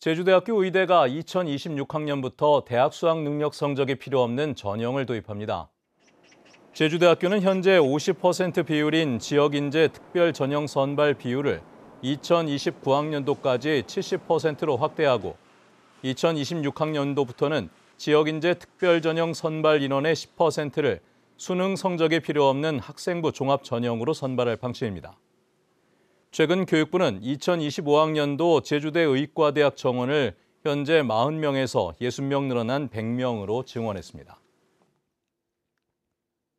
제주대학교 의대가 2026학년부터 대학 수학 능력 성적이 필요 없는 전형을 도입합니다. 제주대학교는 현재 50% 비율인 지역인재 특별 전형 선발 비율을 2029학년도까지 70%로 확대하고 2026학년도부터는 지역인재 특별 전형 선발 인원의 10%를 수능 성적이 필요 없는 학생부 종합 전형으로 선발할 방침입니다. 최근 교육부는 2025학년도 제주대 의과대학 정원을 현재 40명에서 60명 늘어난 100명으로 증원했습니다.